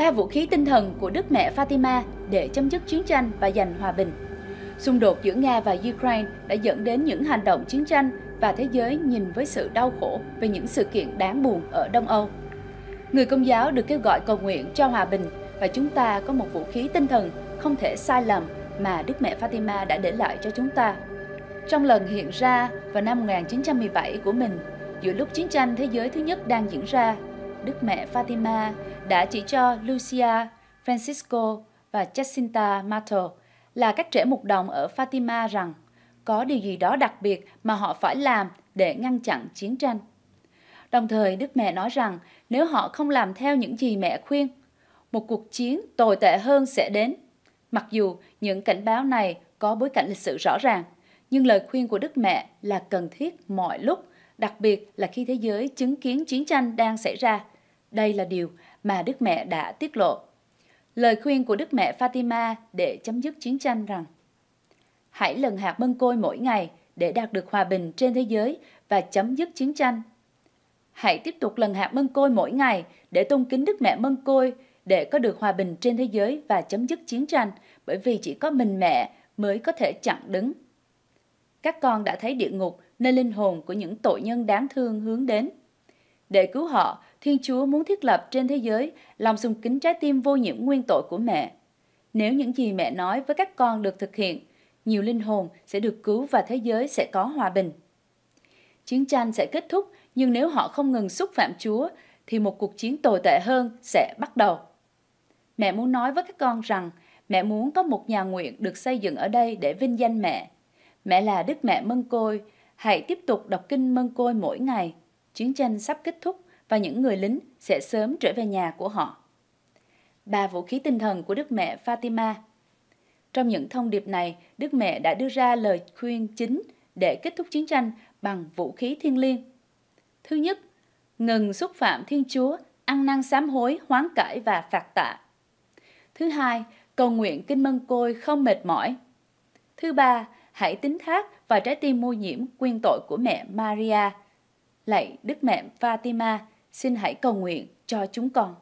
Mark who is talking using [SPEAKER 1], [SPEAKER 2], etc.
[SPEAKER 1] ba vũ khí tinh thần của Đức Mẹ Fatima để chấm dứt chiến tranh và giành hòa bình. Xung đột giữa Nga và Ukraine đã dẫn đến những hành động chiến tranh và thế giới nhìn với sự đau khổ về những sự kiện đáng buồn ở Đông Âu. Người Công giáo được kêu gọi cầu nguyện cho hòa bình và chúng ta có một vũ khí tinh thần không thể sai lầm mà Đức Mẹ Fatima đã để lại cho chúng ta. Trong lần hiện ra vào năm 1917 của mình, giữa lúc chiến tranh thế giới thứ nhất đang diễn ra Đức Mẹ Fatima đã chỉ cho Lucia, Francisco và Jacinta Martel là các trẻ mục đồng ở Fatima rằng có điều gì đó đặc biệt mà họ phải làm để ngăn chặn chiến tranh. Đồng thời, Đức Mẹ nói rằng nếu họ không làm theo những gì mẹ khuyên, một cuộc chiến tồi tệ hơn sẽ đến. Mặc dù những cảnh báo này có bối cảnh lịch sử rõ ràng, nhưng lời khuyên của Đức Mẹ là cần thiết mọi lúc, đặc biệt là khi thế giới chứng kiến chiến tranh đang xảy ra đây là điều mà Đức Mẹ đã tiết lộ. Lời khuyên của Đức Mẹ Fatima để chấm dứt chiến tranh rằng Hãy lần hạt mân côi mỗi ngày để đạt được hòa bình trên thế giới và chấm dứt chiến tranh. Hãy tiếp tục lần hạt mân côi mỗi ngày để tôn kính Đức Mẹ mân côi để có được hòa bình trên thế giới và chấm dứt chiến tranh bởi vì chỉ có mình mẹ mới có thể chặn đứng. Các con đã thấy địa ngục nơi linh hồn của những tội nhân đáng thương hướng đến. Để cứu họ, Thiên Chúa muốn thiết lập trên thế giới lòng sùng kính trái tim vô nhiễm nguyên tội của mẹ. Nếu những gì mẹ nói với các con được thực hiện, nhiều linh hồn sẽ được cứu và thế giới sẽ có hòa bình. Chiến tranh sẽ kết thúc, nhưng nếu họ không ngừng xúc phạm Chúa, thì một cuộc chiến tồi tệ hơn sẽ bắt đầu. Mẹ muốn nói với các con rằng, mẹ muốn có một nhà nguyện được xây dựng ở đây để vinh danh mẹ. Mẹ là Đức Mẹ Mân Côi, hãy tiếp tục đọc kinh Mân Côi mỗi ngày. Chiến tranh sắp kết thúc, và những người lính sẽ sớm trở về nhà của họ. Ba vũ khí tinh thần của Đức Mẹ Fatima Trong những thông điệp này, Đức Mẹ đã đưa ra lời khuyên chính để kết thúc chiến tranh bằng vũ khí thiên liêng. Thứ nhất, ngừng xúc phạm Thiên Chúa, ăn năn sám hối, hoán cải và phạt tạ. Thứ hai, cầu nguyện kinh mân côi không mệt mỏi. Thứ ba, hãy tính thác và trái tim môi nhiễm quyên tội của mẹ Maria, lạy Đức mẹ Fatima, Xin hãy cầu nguyện cho chúng con.